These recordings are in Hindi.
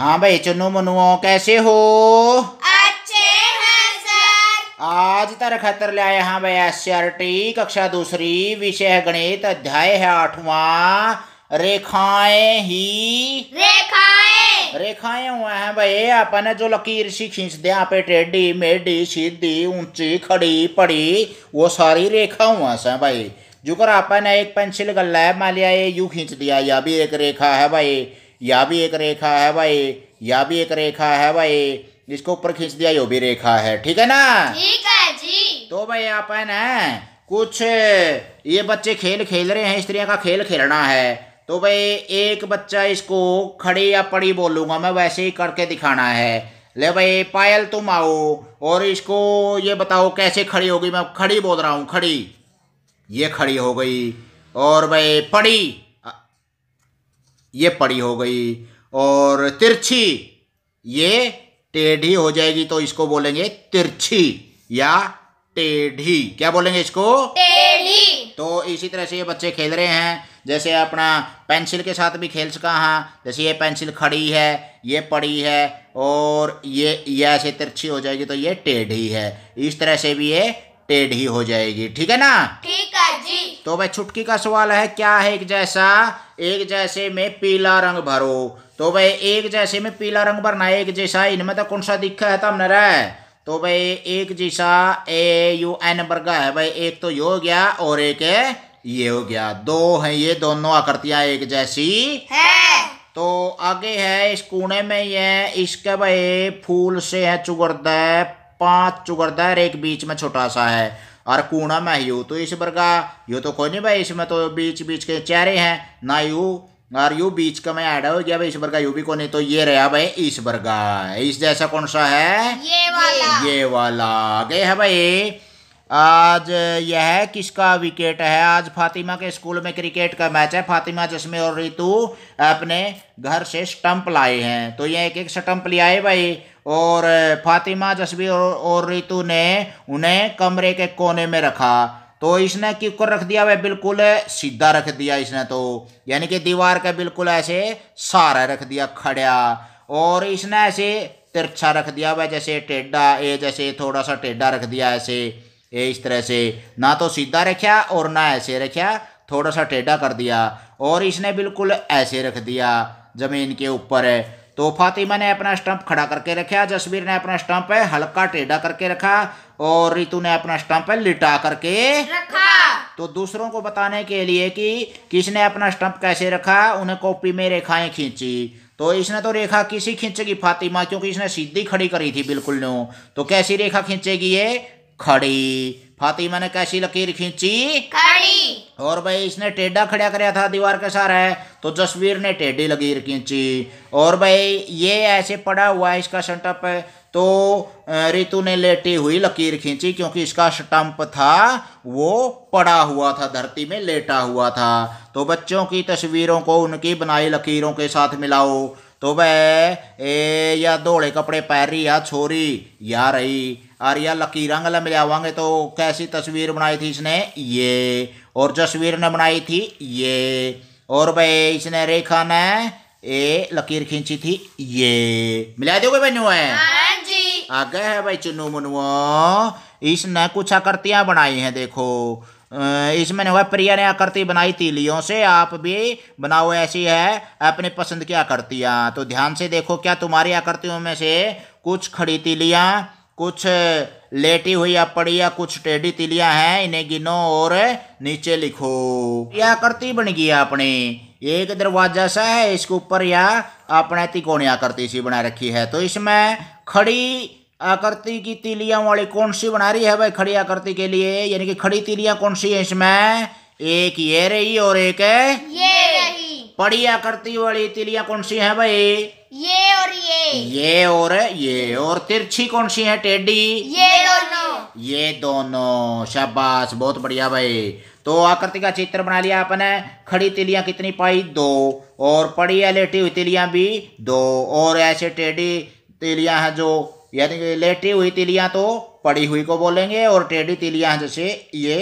हाँ भाई चुनु मुनु कैसे हो अच्छे हैं सर आज तर खतर ले आए हाँ भाई एस कक्षा दूसरी विषय गणित अध्याय है आठवां रेखाएं ही रेखाएं रेखाएं हुआ है भाई अपन जो लकीर सी खींच दे आप टेढ़ी मेढ़ी सीधी ऊंची खड़ी पड़ी वो सारी रेखा हुआ से भाई जो कर एक पेंसिल गल्ला है मान लिया ये यू खींच दिया या भी एक रेखा है भाई या भी एक रेखा है भाई या भी एक रेखा है भाई जिसको ऊपर खींच दिया यो भी रेखा है ठीक है ना ठीक है जी तो भाई अपन है कुछ ये बच्चे खेल खेल रहे हैं स्त्रियों का खेल खेलना है तो भाई एक बच्चा इसको खड़ी या पड़ी बोलूंगा मैं वैसे ही करके दिखाना है ले भाई पायल तुम आओ और इसको ये बताओ कैसे खड़ी होगी मैं खड़ी बोल रहा हूँ खड़ी ये खड़ी हो गई और भाई पड़ी ये पड़ी हो गई और तिरछी ये टेढ़ी हो जाएगी तो इसको बोलेंगे तिरछी या टेढ़ी क्या बोलेंगे इसको टेढ़ी तो इसी तरह से ये बच्चे खेल रहे हैं जैसे अपना पेंसिल के साथ भी खेल सका हाँ जैसे ये पेंसिल खड़ी है ये पड़ी है और ये ये ऐसे तिरछी हो जाएगी तो ये टेढ़ी है इस तरह से भी ये ही हो जाएगी ठीक है ना ठीक है जी तो भाई छुटकी का सवाल है क्या है एक जैसा एक जैसे में पीला रंग भरो तो भाई एक जैसे में पीला रंग भरना एक जैसा इनमें तो कौन सा दिखा है तब न तो भाई एक जैसा ए यू एन वर्ग है भाई एक तो ये हो गया और एक ये हो गया दो है ये दोनों आकृतियां एक जैसी है तो आगे है इस कोने में ये इसके भाई फूल से है चुगरदा पांच चुगड़ता है एक बीच में छोटा सा है और कूड़ा में यू तो इस वर्गा यू तो कोई नहीं भाई इसमें तो बीच बीच के चेहरे हैं ना यू और यू बीच का मैं ऐड हो गया भाई इस वर्गा यू भी कौन है तो ये रहा भाई इस वर्गा इस जैसा कौन सा है ये वाला ये वाला गए है भाई आज यह है किसका विकेट है आज फातिमा के स्कूल में क्रिकेट का मैच है फातिमा जसमे और रितु अपने घर से स्टंप लाए हैं तो ये एक एक स्टंप लिया है भाई और फातिमा जसवी और, और रितु ने उन्हें कमरे के कोने में रखा तो इसने क्यों रख दिया वह बिल्कुल सीधा रख दिया इसने तो यानी कि दीवार का बिल्कुल ऐसे सारा रख दिया खड़ा और इसने ऐसे तिरछा रख दिया वह जैसे टेढ़ा ए जैसे थोड़ा सा टेढ़ा रख दिया ऐसे ए इस तरह से ना तो सीधा रखा और ना ऐसे रखा थोड़ा सा टेढ़ा कर दिया और इसने बिल्कुल ऐसे रख दिया ज़मीन के ऊपर है तो फातिमा ने अपना स्टंप खड़ा करके रखा जसवीर ने अपना स्टंप है हल्का टेढ़ा करके रखा और रितु ने अपना स्टंप है लिटा करके रखा तो दूसरों को बताने के लिए कि किसने अपना स्टंप कैसे रखा उन्हें कॉपी में रेखाएं खींची तो इसने तो रेखा किसी खींचेगी फातिमा क्योंकि इसने सीधी खड़ी करी थी बिल्कुल नो तो कैसी रेखा खींचेगी ये खड़ी फातिमा ने कैसी लकीर खींची खड़ी और भाई इसने टेढ़ा खड़ा कराया था दीवार के सहारे तो जसवीर ने टेढ़ी लकीर खींची और भाई ये ऐसे पड़ा हुआ है इसका स्टंप तो रितु ने लेटी हुई लकीर खींची क्योंकि इसका स्टंप था वो पड़ा हुआ था धरती में लेटा हुआ था तो बच्चों की तस्वीरों को उनकी बनाई लकीरों के साथ मिलाओ तो वह ए या धोले कपड़े पहन रही या छोरी या रही और या लकीर रंग मिलावांगे तो कैसी तस्वीर बनाई थी इसने ये और तस्वीर ने बनाई थी ये और भाई इसने रेखा ने ए लकीर खींची थी ये मिला दोगे हाँ भाई नुए आगे है भाई चुनू मुनुआ इसने कुछ आकृतियां बनाई हैं देखो इसमें हुआ प्रिया ने आकृति बनाई तीलियों से आप भी बनाओ ऐसी है अपने पसंद की आकृतियाँ तो ध्यान से देखो क्या तुम्हारी आकृतियों में से कुछ खड़ी तीलियाँ कुछ लेटी हुई या पड़ी या कुछ टेढ़ी तीलियाँ हैं इन्हें गिनो और नीचे लिखो यह आकृति बन गई अपनी एक दरवाजा सा है इसके ऊपर या अपने तिकोणी आकृति सी बनाए रखी है तो इसमें खड़ी आकृति की तिलिया वाली कौन सी बना रही है भाई खड़ी आकृति के लिए यानी कि खड़ी तिलिया कौन सी है इसमें एक ये रही और एक ये रही बड़ी आकृति वाली तिलिया कौन सी है भाई ये और ये ये और ये और तिरछी कौन सी है टेडी ये दोनों ये दोनों शाबाश बहुत बढ़िया भाई तो आकृति का चित्र बना लिया आपने खड़ी तिलियां कितनी पाई दो और पड़ी लेटी हुई तिलियां भी दो और ऐसे टेढ़ी तिलियां है जो यानी लेटी हुई तिलियां तो पड़ी हुई को बोलेंगे और टेढ़ी तिलियां जैसे ये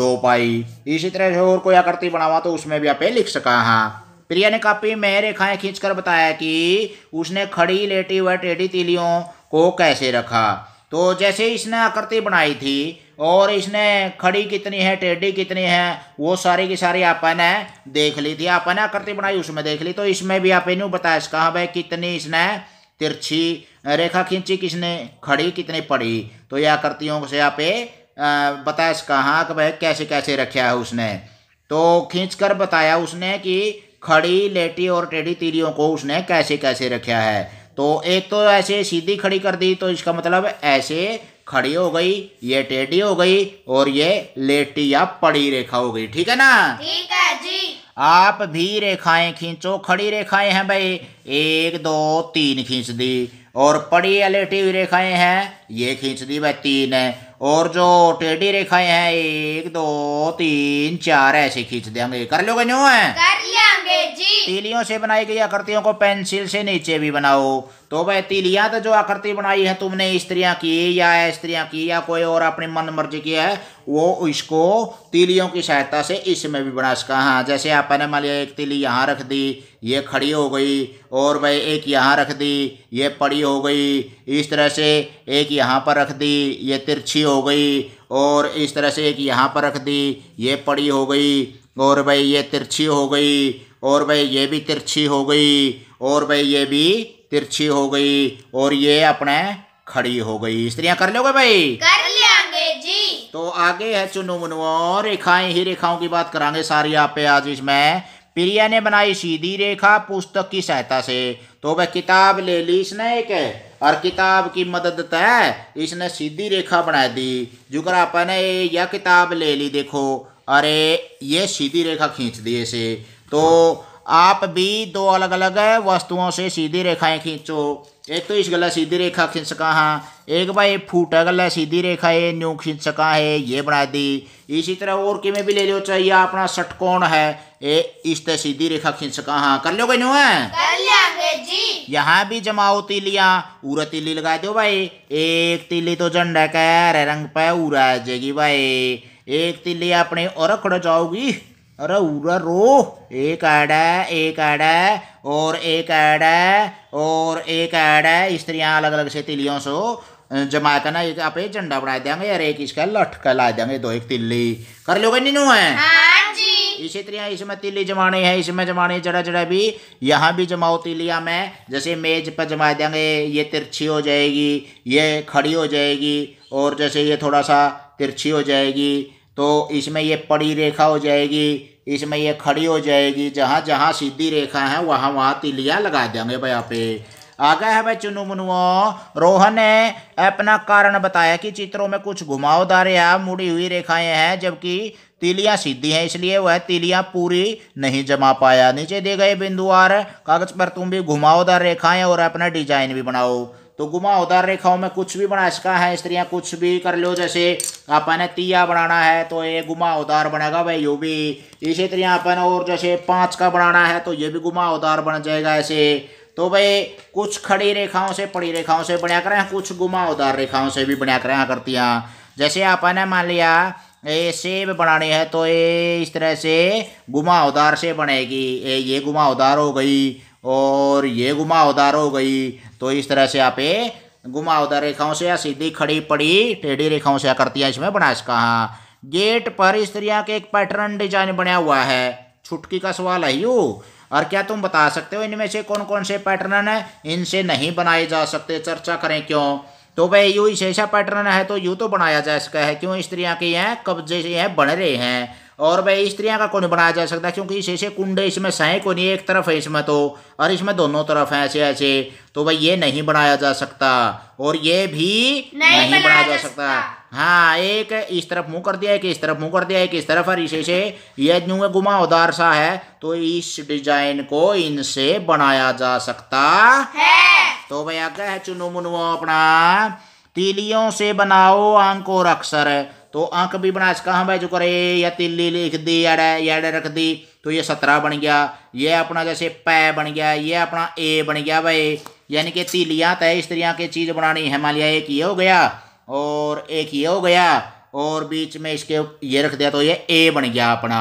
दो पाई इसी तरह से और कोई आकृति बनावा तो उसमें भी आप लिख सका हाँ प्रिया ने कापी में रेखाएं खींचकर बताया कि उसने खड़ी लेटी व टेढ़ी तिलियों को कैसे रखा तो जैसे इसने आकृति बनाई थी और इसने खड़ी कितनी है टेढ़ी कितनी है वो सारी की सारी ने देख ली थी आपने आकृति बनाई उसमें देख ली तो इसमें भी आप बता इसका हाँ भाई कितनी इसने तिरछी रेखा खींची किसने खड़ी कितने पड़ी तो यह आकृतियों से आप पे बताया इसका हाँ कि भाई कैसे कैसे रखा है उसने तो खींच कर बताया उसने कि खड़ी लेटी और टेढ़ी तीलियों को उसने कैसे कैसे रखा है तो एक तो ऐसे सीधी खड़ी कर दी तो इसका मतलब ऐसे खड़ी हो गई ये टेढ़ी हो गई और ये लेटी या पड़ी रेखा हो गई ठीक है ना ठीक है जी आप भी रेखाएं खींचो खड़ी रेखाएं हैं भाई एक दो तीन खींच दी और पड़ी या लेटी हुई रेखाएं हैं ये खींच दी भाई तीन है और जो टेढ़ी रेखाएं हैं एक दो तीन चार ऐसे खींच देंगे कर लो गो है तीलियों से बनाई गई आकृतियों को पेंसिल से नीचे भी बनाओ तो भाई तीलियां तो जो आकृति बनाई है तुमने स्त्रियां की या स्त्रियां की या कोई और अपनी मन मर्जी की है वो इसको तीलियों की सहायता से इसमें भी बना सका हाँ जैसे आपने मान लिया एक तीली यहाँ रख दी ये खड़ी हो गई और भाई एक यहाँ रख दी ये पड़ी हो गई इस तरह से एक यहाँ पर रख दी ये तिरछी हो गई और इस तरह से एक यहाँ पर रख दी ये पड़ी हो गई और भाई ये तिरछी हो गई और भाई ये भी तिरछी हो गई और भाई ये भी तिरछी हो गई और ये अपने खड़ी हो गई स्त्रियां कर लोगे भाई कर तो आगे है चुनु और रेखाएं ही रेखाओं की बात करांगे सारी आप पे आज इसमें प्रिया ने बनाई सीधी रेखा पुस्तक की सहायता से तो वह किताब ले ली इसने एक और किताब की मदद तय इसने सीधी रेखा बना दी जुकर आपने यह किताब ले ली देखो अरे ये सीधी रेखा खींच दी इसे तो आप भी दो अलग अलग वस्तुओं से सीधी रेखाएं खींचो एक तो इस गला सीधी रेखा खींच सका हाँ एक भाई फूटा गला सीधी रेखा है न्यू खींच सका है ये बना दी इसी तरह और कि भी ले लो चाहिए अपना सटकोण है ए इस तरह सीधी रेखा खींच सका हाँ कर लो न्यू है यहाँ भी जमाओ तीलियाँ उरा तीली लगा दो भाई एक तीली तो झंडा कह रंग पे उरा जाएगी भाई एक तीली अपने और खड़ा जाओगी अरे उरा रो एक ऐड है एक ऐड है और एक ऐड है और एक ऐड है इस तरह अलग अलग से तिलियों से जमा कर ना एक आप एक झंडा बना देंगे और एक इसका लटका ला देंगे दो एक तिल्ली कर लोगे नीनू है हाँ जी। इसी तरह इसमें तिल्ली जमाने हैं इसमें जमाने जड़ा जड़ा भी यहाँ भी जमाओ तिलिया में जैसे मेज पर जमा देंगे ये तिरछी हो जाएगी ये खड़ी हो जाएगी और जैसे ये थोड़ा सा तिरछी हो जाएगी तो इसमें ये पड़ी रेखा हो जाएगी इसमें ये खड़ी हो जाएगी जहाँ जहाँ सीधी रेखा है वहाँ वहाँ तिलिया लगा देंगे भाई आप आ गया है भाई चुनु मुनुओ रोहन ने अपना कारण बताया कि चित्रों में कुछ घुमावदार या मुड़ी हुई रेखाएं हैं जबकि तिलियां सीधी हैं इसलिए वह तिलियां पूरी नहीं जमा पाया नीचे दिए गए बिंदु और कागज पर तुम भी घुमावदार रेखाएं और अपना डिजाइन भी बनाओ तो गुमा उदार रेखाओं में कुछ भी बना इसका है स्त्रियाँ कुछ भी कर लो जैसे अपन ने तिया बनाना है तो ये गुमा उदार बनेगा भाई यू भी इसी तरह अपन और जैसे पाँच का बनाना है तो ये भी गुमा उदार बन जाएगा ऐसे तो भाई कुछ खड़ी रेखाओं से पड़ी रेखाओं से बनाया करें कुछ गुमा उदार रेखाओं से भी बनाया करें हैं जैसे अपन ने मान लिया ये सेब बनानी है तो ये इस तरह से गुमा उदार से बनेगी ये गुमा उदार हो गई और ये गुमा उदार हो गई तो इस तरह से आप गुमा उदार रेखाओं से या सीधी खड़ी पड़ी टेढ़ी रेखाओं से आकृतियाँ इसमें बना हाँ गेट पर इस तरह के एक पैटर्न डिजाइन बना हुआ है छुटकी का सवाल है यू और क्या तुम बता सकते हो इनमें से कौन कौन से पैटर्न है इनसे नहीं बनाए जा सकते चर्चा करें क्यों तो भाई यू इस ऐसा पैटर्न है तो यू तो बनाया जा सका है क्यों इस तरह के हैं कब्जे से हैं बन रहे हैं और भाई स्त्रियाँ का कुंज बनाया जा सकता क्योंकि इस ऐसे कुंड इसमें सहे को नहीं एक तरफ है इसमें तो और इसमें दोनों तरफ है ऐसे ऐसे तो भाई ये नहीं बनाया जा सकता और ये भी नहीं, नहीं बनाया जा सकता हाँ एक इस तरफ मुंह कर दिया कि इस तरफ मुंह कर दिया कि इस तरफ और इसे से यह न्यू घुमावदार सा है तो इस डिजाइन को इनसे बनाया जा सकता है तो भैया क्या है चुनु मुनु अपना तीलियों से बनाओ और अक्षर तो आंख भी बनाश कहाँ भाई जो करे या तिल्ली लिख दी एड एड रख दी तो ये सत्रह बन गया ये अपना जैसे पै बन गया ये अपना ए बन गया भाई यानी कि तिलियाँ तय इस तरह की चीज़ बनानी है मान लिया एक ये हो गया और एक ये हो गया और बीच में इसके ये रख दिया तो ये ए बन गया अपना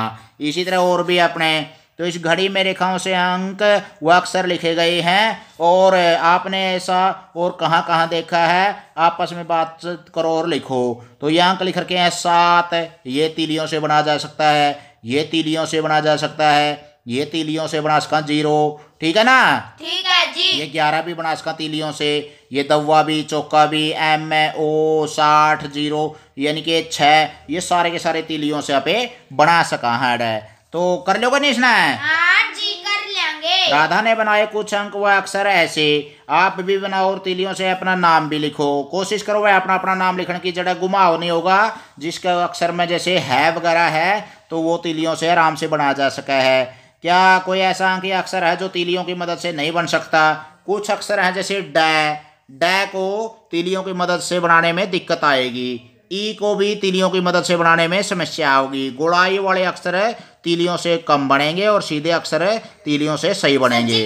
इसी तरह और भी अपने तो इस घड़ी में रेखाओं से अंक व अक्सर लिखे गए हैं और आपने ऐसा और कहाँ कहाँ देखा है आपस में बात करो और लिखो तो ये अंक लिख रखे हैं सात ये तीलियों से बना जा सकता है ये तीलियों से बना जा सकता है ये तीलियों से बना सका जीरो ठीक है ना ठीक है जी ये ग्यारह भी बना सका तीलियों से ये दवा भी चौका भी एम ओ साठ जीरो यानी कि छः ये सारे के सारे तीलियों से आप बना सका है तो कर लोगे नहीं इसने राधा ने बनाए कुछ अंक व अक्सर ऐसे आप भी बनाओ और तिलियों से अपना नाम भी लिखो कोशिश करो वह अपना अपना नाम लिखने की जगह घुमाव नहीं होगा जिसके अक्षर में जैसे है वगैरह है तो वो तिलियों से आराम से बनाया जा सका है क्या कोई ऐसा अंक या अक्षर है जो तिलियों की मदद से नहीं बन सकता कुछ अक्षर हैं जैसे ड डै को तिलियों की मदद से बनाने में दिक्कत आएगी ई को भी तिलियों की मदद से बनाने में समस्या होगी गुड़ाई वाले अक्षर तिलियों से कम बनेंगे और सीधे अक्षर तिलियों से सही बनेंगे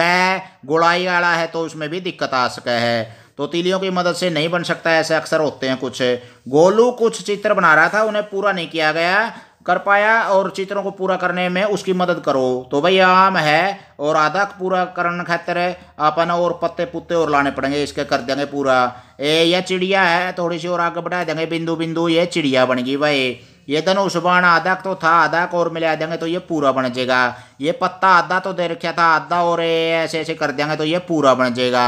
क गुड़ाई वाला है तो उसमें भी दिक्कत आ सके है तो तिलियों की मदद से नहीं बन सकता ऐसे अक्सर होते हैं कुछ गोलू कुछ चित्र बना रहा था उन्हें पूरा नहीं किया गया कर पाया और चित्रों को पूरा करने में उसकी मदद करो तो भाई आम है और आधा पूरा करने खातर अपन और पत्ते पुत्ते और लाने पड़ेंगे इसके कर देंगे पूरा ए यह चिड़िया है थोड़ी सी और आगे बढ़ा देंगे बिंदु बिंदु ये चिड़िया बन गई भाई ये धनुष बाण आधा तो था आधा को और मिला देंगे तो ये पूरा बन जाएगा ये पत्ता आधा तो दे रखा था आधा और ऐसे ऐसे कर देंगे तो ये पूरा बन जाएगा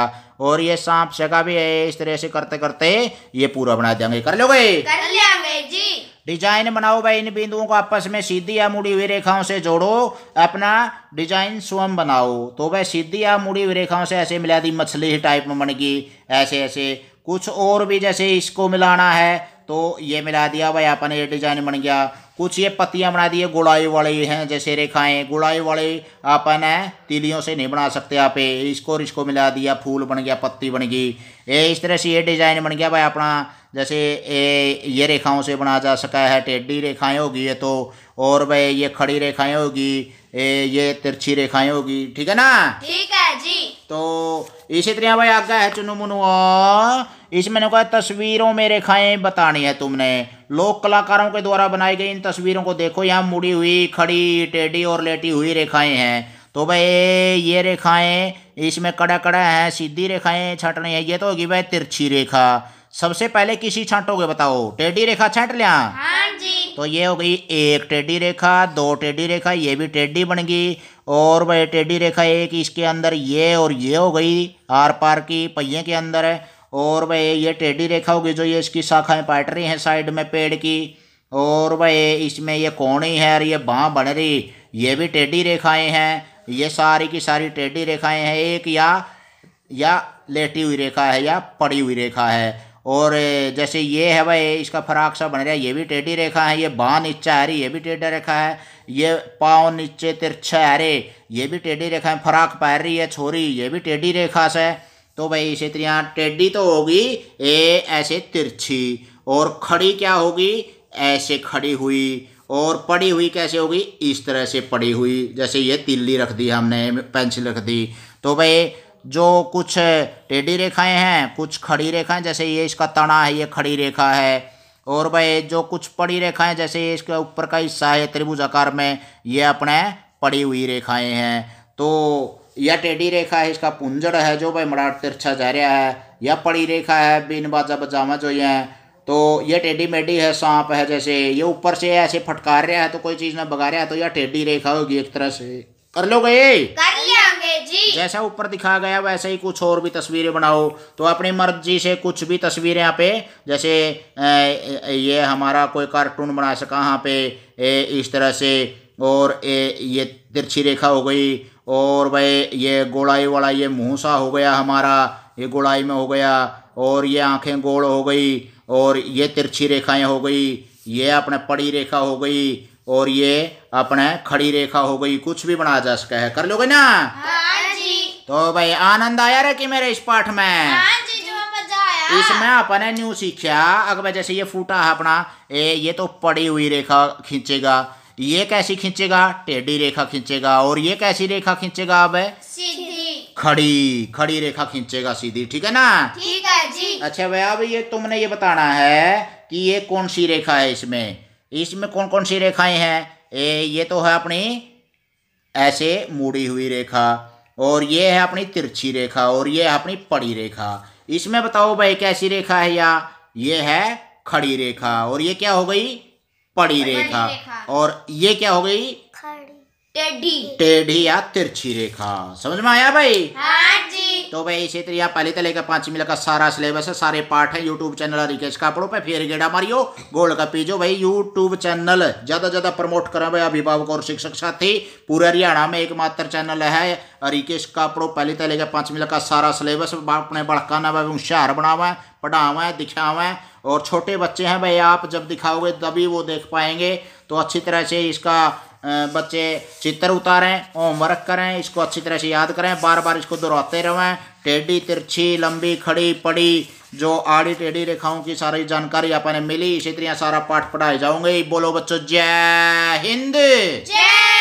और ये सांप सेगा भी है इस तरह से करते करते ये पूरा बना देंगे कर लोगे कर लेंगे जी डिजाइन बनाओ भाई इन बिंदुओं को आपस में सीधी या मुड़ी हुई रेखाओं से जोड़ो अपना डिजाइन स्वयं बनाओ तो भाई सीधी या मुड़ी हुई रेखाओं से ऐसे मिला दी मछली टाइप में बन गई ऐसे ऐसे कुछ और भी जैसे इसको मिलाना है तो ये मिला दिया भाई आपने ये डिजाइन बन गया कुछ ये पत्तियां बना दी है गुड़ाई वाली हैं जैसे रेखाएं गुड़ाई वाली अपन है तिलियों से नहीं बना सकते आप इसको और इसको मिला दिया फूल बन गया पत्ती बन गई ये इस तरह से ये डिजाइन बन गया भाई अपना जैसे ए, ये रेखाओं से बना जा सका है टेढ़ी रेखाएं होगी ये तो और भाई ये खड़ी रेखाएं होगी ये तिरछी रेखाएं होगी ठीक है ना ठीक है जी तो इसी तरह भाई आगे है चुनु मुनु इसमें कहा तस्वीरों में रेखाएं बतानी है तुमने लोक कलाकारों के द्वारा बनाई गई इन तस्वीरों को देखो यहाँ मुड़ी हुई खड़ी टेढ़ी और लेटी हुई रेखाएं हैं तो भाई ये रेखाएं इसमें कड़ा कड़ा है सीधी रेखाएं छटनी है ये तो होगी भाई तिरछी रेखा सबसे पहले किसी छांटोगे बताओ टेढ़ी रेखा छाट लिया हाँ जी। तो ये हो गई एक टेढ़ी रेखा दो टेढ़ी रेखा ये भी टेढ़ी बन गई और भाई टेढ़ी रेखा एक इसके अंदर ये और ये हो गई आर पार की पहिए के अंदर है और भाई ये टेढ़ी रेखा होगी जो ये इसकी शाखाएं पाट रही हैं साइड में पेड़ की और भाई इसमें ये कोणी है और ये बाँ बन रही ये भी टेढ़ी रेखाएं हैं ये सारी की सारी टेढ़ी रेखाएं हैं एक या या लेटी हुई रेखा है या पड़ी हुई रेखा है और जैसे ये है भाई इसका फराक सा बन गया ये भी टेढ़ी रेखा है ये बाँ नीचा है ये भी टेढ़ा रेखा है ये पाँव नीचे तिरछा है रहे ये भी टेढ़ी रेखा है फराक पैर रही है छोरी ये भी टेढ़ी रेखा से तो भाई इसे यहाँ टेढ़ी तो होगी ए ऐसे तिरछी और खड़ी क्या होगी ऐसे खड़ी हुई और पड़ी हुई कैसे होगी इस तरह से पड़ी हुई जैसे ये तिल्ली रख दी हमने पेंसिल रख दी तो भाई जो कुछ टेढ़ी रेखाएं हैं कुछ खड़ी रेखाएं जैसे ये इसका तना है ये खड़ी रेखा है और भाई जो कुछ पड़ी रेखाएं जैसे ये इसके ऊपर का हिस्सा है त्रिभुज आकार में ये अपने पड़ी हुई रेखाएं हैं तो यह टेढ़ी रेखा है इसका पुंजड़ है जो भाई मराठ तिरछा जा रहा है यह पड़ी रेखा है बिन बाजा बजामा जो ये हैं तो ये टेढ़ी मेढ़ी है सांप है जैसे ये ऊपर से ऐसे फटकार रहा है तो कोई चीज़ ना बगा रहा है तो यह टेढ़ी रेखा होगी एक तरह से कर लो गए जैसा ऊपर दिखाया गया वैसे ही कुछ और भी तस्वीरें बनाओ तो अपनी मर्जी से कुछ भी तस्वीरें यहाँ पे जैसे ये हमारा कोई कार्टून बना सका यहाँ पे इस तरह से और ये तिरछी रेखा हो गई और भाई ये गोलाई वाला ये मुँह सा हो गया हमारा ये गोलाई में हो गया और ये आँखें गोल हो गई और ये तिरछी रेखाएँ हो गई ये अपने पड़ी रेखा हो गई और ये अपने खड़ी रेखा हो गई कुछ भी बनाया जा सका है कर लोगे ना हाँ। तो भाई आनंद आया रे कि मेरे इस पाठ में हाँ इसमें अपने न्यू सीखा अगर जैसे ये फूटा है अपना ए ये तो पड़ी हुई रेखा खींचेगा ये कैसी खींचेगा टेढ़ी रेखा खींचेगा और ये कैसी रेखा खींचेगा अब खड़ी खड़ी रेखा खींचेगा सीधी ठीक है ना ठीक है जी अच्छा भैया अब ये तुमने ये बताना है कि ये कौन सी रेखा है इसमें इसमें कौन कौन सी रेखाएं हैं ये तो है अपनी ऐसे मुड़ी हुई रेखा और ये है अपनी तिरछी रेखा और ये है अपनी पड़ी रेखा इसमें बताओ भाई कैसी रेखा है या ये है खड़ी रेखा और ये क्या हो गई पड़ी रेखा और ये क्या हो गई टेढ़ी टेढ़ी या तिरछी रेखा समझ में आया भाई हाँ जी तो भाई इसी तरह पहले तले का पांच मिल का सारा सिलेबस है सारे पार्ट है यूट्यूब चैनल रिकेश कापड़ो पे फिर गेड़ा मारियो गोल्ड का पीजो भाई यूट्यूब चैनल ज्यादा ज्यादा प्रमोट करो भाई अभिभावक और शिक्षक साथी पूरे हरियाणा में एकमात्र चैनल है रिकेश कापड़ो पहले तले का पांच मिल का सारा सिलेबस अपने भड़काना भाई होशियार बनावा पढ़ावा दिखावा और छोटे बच्चे हैं भाई आप जब दिखाओगे तभी वो देख पाएंगे तो अच्छी तरह से इसका बच्चे चित्र उतारें होमवर्क करें इसको अच्छी तरह से याद करें बार बार इसको दोहराते रहें टेढ़ी तिरछी लंबी खड़ी पड़ी जो आड़ी टेढ़ी रेखाओं की सारी जानकारी आपने मिली इसी तरह सारा पाठ पढ़ाए जाऊंगे बोलो बच्चों जय हिंद जय